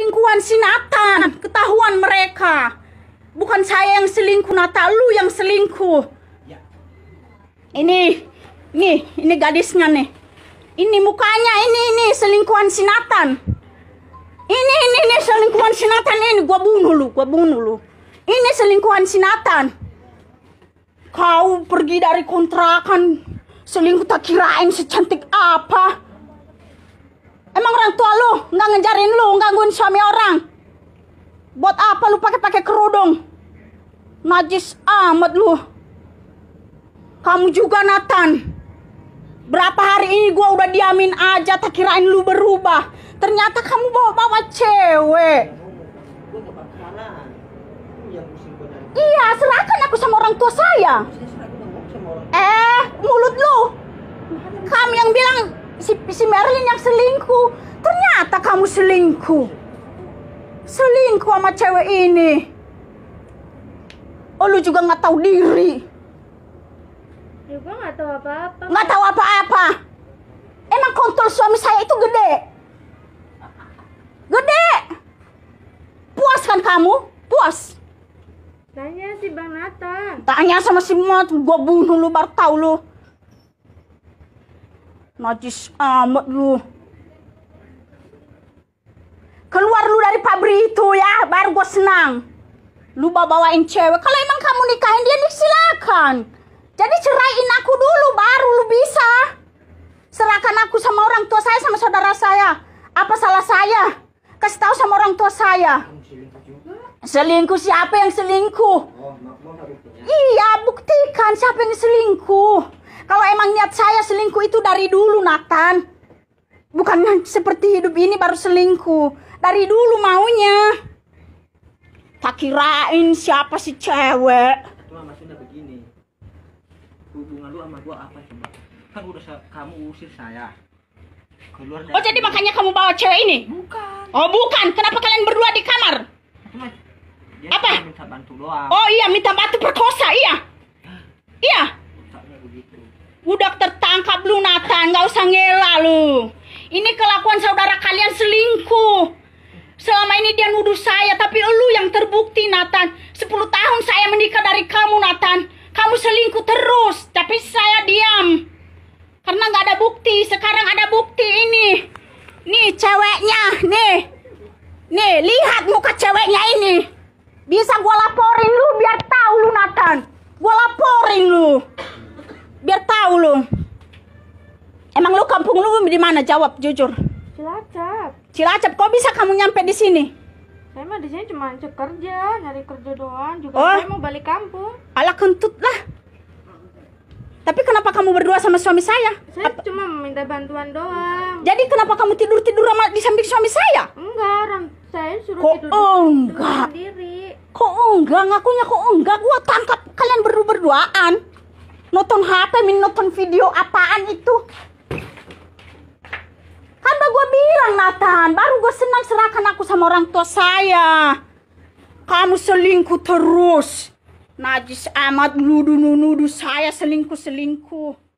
selingkuhan si Nathan. Ketahuan mereka. Bukan saya yang selingkuh Nathan. lu yang selingkuh. Ya. Ini, nih, ini gadisnya nih. Ini mukanya, ini, ini selingkuhan si Nathan. Ini, ini, ini selingkuhan si Nathan ini. Gua bunuh lu, gua bunuh lu. Ini selingkuhan si Nathan. Kau pergi dari kontrakan selingkuh tak kirain secantik apa. Emang orang tua nggak ngejarin lu, gangguin suami orang. Buat apa lu pakai-pakai kerudung? Najis amat lu. Kamu juga Nathan. Berapa hari ini gue udah diamin aja tak kirain lu berubah. Ternyata kamu bawa-bawa cewek. Iya, serahkan aku sama orang tua saya. Eh, mulut lu. Kamu yang bilang si, si Merlin yang selingkuh ternyata kamu selingkuh. Selingkuh sama cewek ini. Oh, lu juga nggak tahu diri. Ya, gue nggak tahu apa-apa. Nggak tahu apa-apa. Emang kontol suami saya itu gede. Gede. Puas kan kamu? Puas. Tanya si Bang Nathan. Tanya sama si Mat, gue bunuh lu baru tahu lu. Najis amat lu. Pabri itu ya baru gue senang lu bawa bawain cewek kalau emang kamu nikahin dia nih silakan jadi ceraiin aku dulu baru lu bisa serahkan aku sama orang tua saya sama saudara saya apa salah saya kasih tahu sama orang tua saya selingkuh siapa yang selingkuh iya buktikan siapa yang selingkuh kalau emang niat saya selingkuh itu dari dulu Nathan Bukan seperti hidup ini baru selingkuh. Dari dulu maunya. Tak kirain siapa si cewek. Itu maksudnya begini. Hubungan lu sama gua apa coba? Kan udah kamu usir saya. Keluar dari oh jadi makanya kamu bawa cewek ini? Bukan. Oh bukan. Kenapa kalian berdua di kamar? dia apa? Minta bantu doang. Oh iya minta bantu perkosa iya. Hah? Iya. Udah tertangkap kalian selingkuh. Selama ini dia nuduh saya, tapi lu yang terbukti, Nathan. 10 tahun saya menikah dari kamu, Nathan. Kamu selingkuh terus, tapi saya diam. Karena nggak ada bukti, sekarang ada bukti ini. Nih ceweknya, nih. Nih, lihat muka ceweknya ini. Bisa gua laporin lu biar tahu lu, Nathan. Gua laporin lu. Biar tahu lu. Emang lu kampung lu di mana? Jawab jujur. Cilacap. Cilacap, kok bisa kamu nyampe di sini? Saya mah di sini cuma kerja, nyari kerja doang. Juga oh. saya mau balik kampung. Ala kentut lah. Tapi kenapa kamu berdua sama suami saya? Saya Apa? cuma minta bantuan doang. Jadi kenapa kamu tidur tidur sama di samping suami saya? Enggak, orang saya suruh kok tidur. Kok enggak? Sendiri. Kok enggak? Ngakunya kok enggak? Gua tangkap kalian berdua berduaan. Nonton HP, min nonton video apaan itu? Jonathan, baru gue senang serahkan aku sama orang tua saya kamu selingkuh terus najis amat nudu nudu saya selingkuh selingkuh